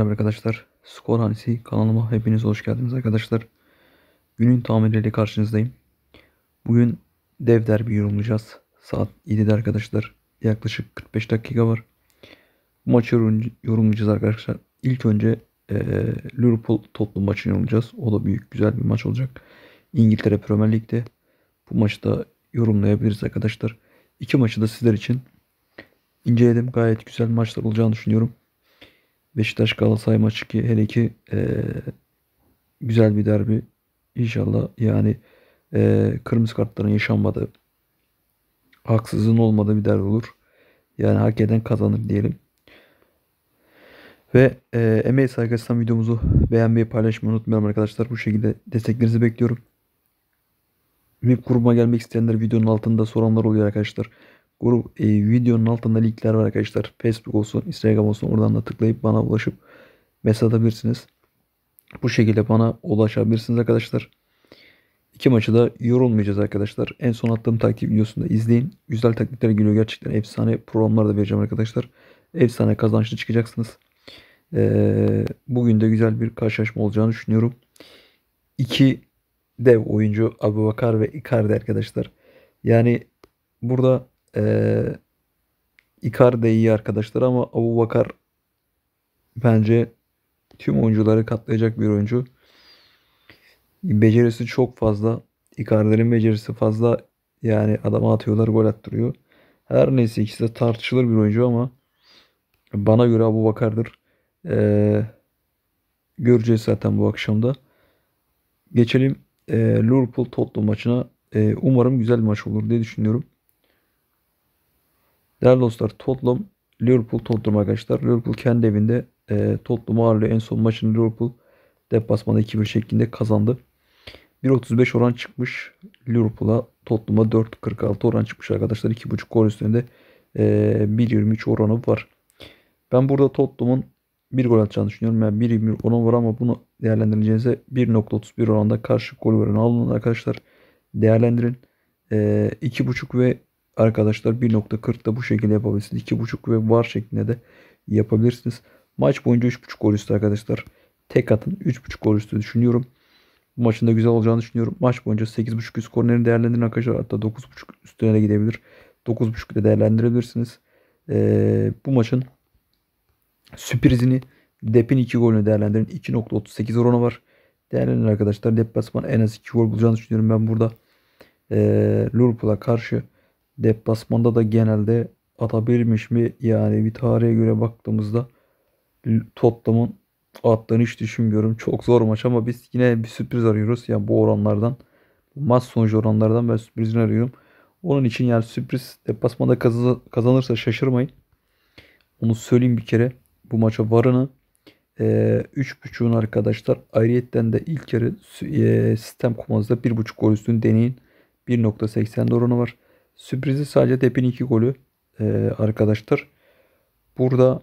Merhaba arkadaşlar. Skor Hanesi kanalıma hepiniz hoş geldiniz arkadaşlar. Günün tamirleriyle karşınızdayım. Bugün dev derbi yorumlayacağız. Saat 7'de arkadaşlar. Yaklaşık 45 dakika var. Bu maçı yorumlayacağız arkadaşlar. İlk önce e, Liverpool Tottenham maçını yorumlayacağız. O da büyük güzel bir maç olacak. İngiltere Premier Lig'de. Bu maçı da yorumlayabiliriz arkadaşlar. İki maçı da sizler için inceledim. Gayet güzel maçlar olacağını düşünüyorum. Beşiktaş Galatasaray maçı ki hele ki e, güzel bir derbi inşallah yani e, kırmızı kartların yaşanmadığı haksızlığın olmadığı bir derbi olur. Yani hak eden kazanır diyelim. Ve e, emeği saygısından videomuzu beğenmeyi paylaşmayı unutmayalım arkadaşlar. Bu şekilde desteklerinizi bekliyorum. MIP grubuma gelmek isteyenler videonun altında soranlar oluyor arkadaşlar grup e, videonun altında linkler var arkadaşlar. Facebook olsun, Instagram olsun oradan da tıklayıp bana ulaşıp mesaj atabilirsiniz. Bu şekilde bana ulaşabilirsiniz arkadaşlar. İki maçı da yorulmayacağız arkadaşlar. En son attığım takip videosunu da izleyin. Güzel taktikler geliyor gerçekten. Efsane programlar da vereceğim arkadaşlar. Efsane kazançlı çıkacaksınız. Ee, bugün de güzel bir karşılaşma olacağını düşünüyorum. İki dev oyuncu Abubakar ve Icardi arkadaşlar. Yani burada ee, da iyi arkadaşlar ama Abu Bakar bence tüm oyuncuları katlayacak bir oyuncu. Becerisi çok fazla. Icardi'nin becerisi fazla. Yani adama atıyorlar gol attırıyor. Her neyse ikisi de tartışılır bir oyuncu ama bana göre Abu Bakar'dır. Ee, göreceğiz zaten bu akşamda. Geçelim e, ee, Liverpool Tottenham maçına. E, umarım güzel bir maç olur diye düşünüyorum. Değerli dostlar Tottenham Liverpool Tottenham arkadaşlar. Liverpool kendi evinde e, Tottenham'ı ağırlıyor. En son maçını Liverpool deplasmanda 2-1 şeklinde kazandı. 1.35 oran çıkmış Liverpool'a. Tottenham'a 4.46 oran çıkmış arkadaşlar. 2.5 gol üstünde e, 1.23 oranı var. Ben burada Tottenham'ın bir gol atacağını düşünüyorum. Yani 1.21 oran var ama bunu değerlendireceğinize 1.31 oranda karşı gol oranı alın arkadaşlar. Değerlendirin. E, 2.5 ve Arkadaşlar 1.40'da bu şekilde yapabilirsiniz. 2.5 ve var şeklinde de yapabilirsiniz. Maç boyunca 3.5 gol üstü arkadaşlar. Tek atın 3.5 gol üstü düşünüyorum. Bu maçın da güzel olacağını düşünüyorum. Maç boyunca 8.5 üst kornerini değerlendirin arkadaşlar. Hatta 9.5 üstüne de gidebilir. 9.5 de değerlendirebilirsiniz. Ee, bu maçın sürprizini Dep'in 2 golünü değerlendirin. 2.38 oranı var. Değerlendirin arkadaşlar. Dep basman en az 2 gol bulacağını düşünüyorum ben burada. Ee, Liverpool'a karşı Deplasmanda da genelde atabilmiş mi? Yani bir tarihe göre baktığımızda Tottenham'ın attığını hiç düşünmüyorum. Çok zor maç ama biz yine bir sürpriz arıyoruz. Yani bu oranlardan maç sonucu oranlardan ben sürprizini arıyorum. Onun için yani sürpriz deplasmanda kazanırsa şaşırmayın. Onu söyleyeyim bir kere. Bu maça varını e, 3.5'un arkadaşlar. Ayrıyetten de ilk yarı e, sistem kumazda 1.5 gol üstünü deneyin. 1.80 oranı var. Sürprizi sadece Dep'in iki golü e, arkadaştır. Burada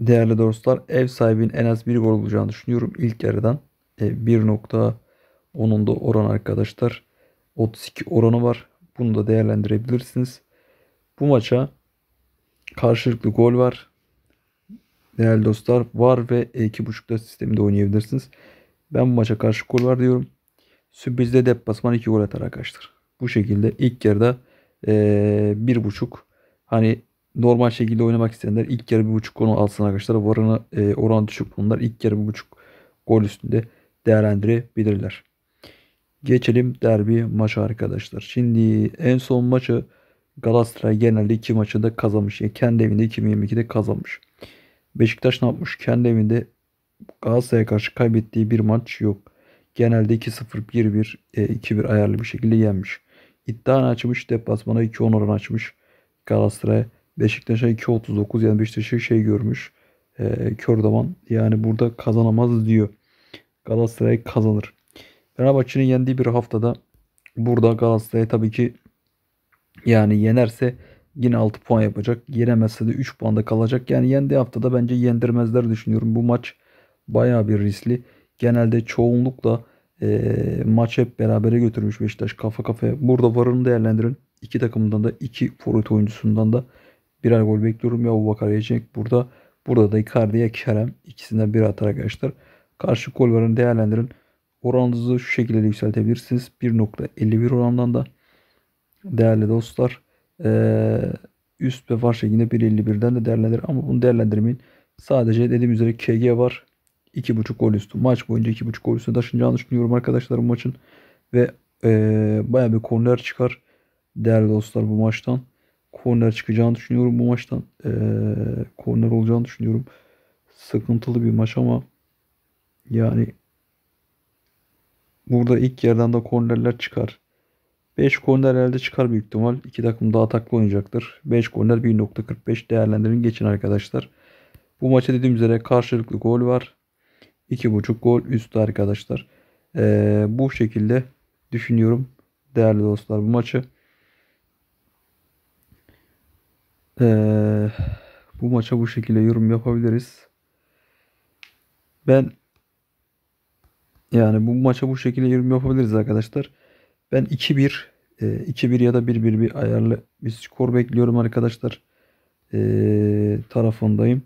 değerli dostlar ev sahibinin en az bir gol olacağını düşünüyorum. ilk yarıdan e, 1.10'un da oran arkadaşlar 32 oranı var. Bunu da değerlendirebilirsiniz. Bu maça karşılıklı gol var. Değerli dostlar var ve 2.5'da sisteminde oynayabilirsiniz. Ben bu maça karşı gol var diyorum. Sürprizde dep basman 2 gol atar arkadaşlar. Bu şekilde ilk yarıda bir buçuk hani normal şekilde oynamak isteyenler ilk yarı bir buçuk gol alsın arkadaşlar. Varını e, oran düşük bunlar. ilk yarı bir buçuk gol üstünde değerlendirebilirler. Geçelim derbi maçı arkadaşlar. Şimdi en son maçı Galatasaray genelde iki maçında kazanmış. Yani kendi evinde 2022'de kazanmış. Beşiktaş ne yapmış? Kendi evinde Galatasaray'a karşı kaybettiği bir maç yok. Genelde 2-0, 1-1, 2-1 ayarlı bir şekilde yenmiş. İddian açmış. Deplasmana 2-10 oran açmış. Galatasaray. Beşiktaş'a 2.39 yani Beşiktaş'ı şey görmüş. E, kör daman. Yani burada kazanamaz diyor. Galatasaray kazanır. Fenerbahçe'nin yendiği bir haftada burada Galatasaray tabii ki yani yenerse yine 6 puan yapacak. Yenemezse de 3 puanda kalacak. Yani yendiği haftada bence yendirmezler düşünüyorum. Bu maç baya bir riskli. Genelde çoğunlukla e, maç hep berabere götürmüş Beşiktaş kafa kafaya. Burada varını değerlendirin. İki takımdan da iki forvet oyuncusundan da birer gol bekliyorum. Ya Bakar Yeçenek burada. Burada da Icardi'ye Kerem ikisinden bir atar arkadaşlar. Karşı gol varını değerlendirin. Oranınızı şu şekilde yükseltebilirsiniz. 1.51 orandan da değerli dostlar ee, üst ve var şeklinde 1.51'den de değerlendirir. Ama bunu değerlendirmeyin. Sadece dediğim üzere KG var. 2.5 gol üstü. Maç boyunca 2.5 gol üstü taşınacağını düşünüyorum arkadaşlar maçın. Ve ee, baya bir korner çıkar. Değerli dostlar bu maçtan. Korner çıkacağını düşünüyorum bu maçtan. Ee, korner olacağını düşünüyorum. Sıkıntılı bir maç ama yani burada ilk yerden de kornerler çıkar. 5 korner elde çıkar büyük ihtimal. İki takım daha ataklı oynayacaktır. 5 korner 1.45 değerlendirin geçin arkadaşlar. Bu maça dediğim üzere karşılıklı gol var. 2.5 gol üstü arkadaşlar. Ee, bu şekilde düşünüyorum değerli dostlar bu maçı. Ee, bu maça bu şekilde yorum yapabiliriz. Ben yani bu maça bu şekilde yorum yapabiliriz arkadaşlar. Ben 2-1 2-1 e, ya da 1-1 bir ayarlı bir skor bekliyorum arkadaşlar. Ee, tarafındayım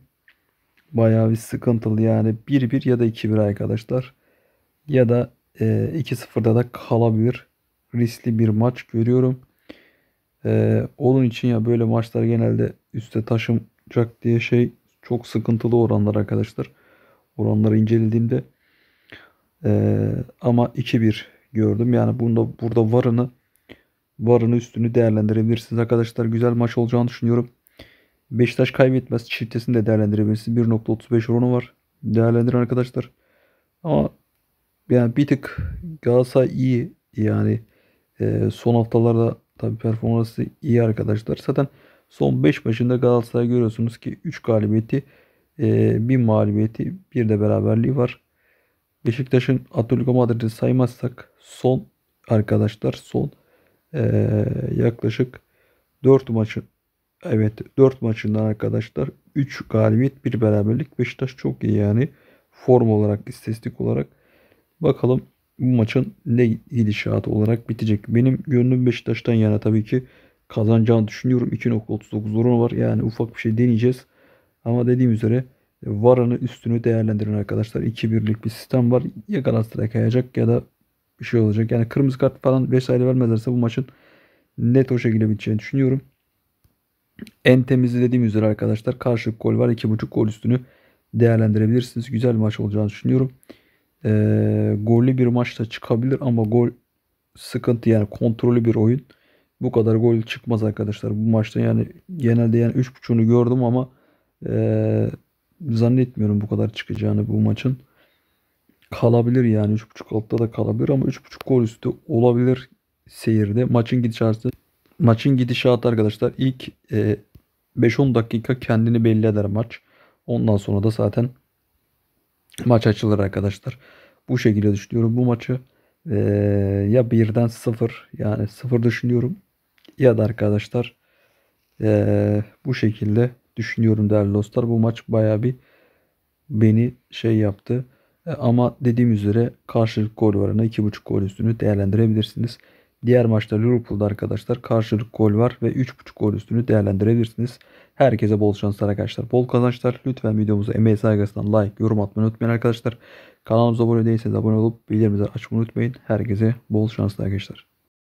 bayağı bir sıkıntılı yani 1-1 ya da 2-1 arkadaşlar. Ya da e, 2-0'da da kalabilir. Riskli bir maç görüyorum. E, onun için ya böyle maçlar genelde üste taşınacak diye şey çok sıkıntılı oranlar arkadaşlar. Oranları incelediğimde e, ama 2-1 gördüm. Yani bunda burada varını varını üstünü değerlendirebilirsiniz arkadaşlar. Güzel maç olacağını düşünüyorum. Beşiktaş kaybetmez. Çiftesini de değerlendirebilirsiniz. 1.35 orunu var. Değerlendirin arkadaşlar. Ama yani bir tık Galatasaray iyi. Yani e, son haftalarda tabii performansı iyi arkadaşlar. Zaten son 5 maçında Galatasaray görüyorsunuz ki 3 galibiyeti, e, 1 mağlubiyeti, bir de beraberliği var. Beşiktaş'ın Atletico Madrid'i saymazsak son arkadaşlar son e, yaklaşık 4 maçın Evet 4 maçından arkadaşlar 3 galibiyet 1 beraberlik. Beşiktaş çok iyi yani. Form olarak istatistik olarak. Bakalım bu maçın ne gidişatı olarak bitecek. Benim gönlüm Beşiktaş'tan yana tabii ki kazanacağını düşünüyorum. 2.39 oranı var. Yani ufak bir şey deneyeceğiz. Ama dediğim üzere e, varanı üstünü değerlendirin arkadaşlar. 2 birlik bir sistem var. Ya Galatasaray kayacak ya da bir şey olacak. Yani kırmızı kart falan vesaire vermezlerse bu maçın net o şekilde biteceğini düşünüyorum. En temizi dediğim üzere arkadaşlar karşı gol var. 2.5 gol üstünü değerlendirebilirsiniz. Güzel bir maç olacağını düşünüyorum. E, gollü bir maçta çıkabilir ama gol sıkıntı yani kontrollü bir oyun. Bu kadar gol çıkmaz arkadaşlar. Bu maçta yani genelde yani 3.5'unu gördüm ama e, zannetmiyorum bu kadar çıkacağını bu maçın. Kalabilir yani 3.5 altta da kalabilir ama 3.5 gol üstü olabilir seyirde. Maçın gidişatı Maçın gidişatı arkadaşlar ilk e, 5-10 dakika kendini belli eder maç. Ondan sonra da zaten maç açılır arkadaşlar. Bu şekilde düşünüyorum bu maçı. E, ya birden 0 yani 0 düşünüyorum. Ya da arkadaşlar e, bu şekilde düşünüyorum değerli dostlar. Bu maç baya bir beni şey yaptı. E, ama dediğim üzere karşılık gol varına 2.5 gol üstünü değerlendirebilirsiniz. Diğer maçta Liverpool'da arkadaşlar karşılık gol var ve 3.5 gol üstünü değerlendirebilirsiniz. Herkese bol şanslar arkadaşlar. Bol kazançlar. Lütfen videomuza emeği saygısından like, yorum atmayı unutmayın arkadaşlar. Kanalımıza abone değilseniz abone olup bildirimleri açmayı unutmayın. Herkese bol şanslar arkadaşlar.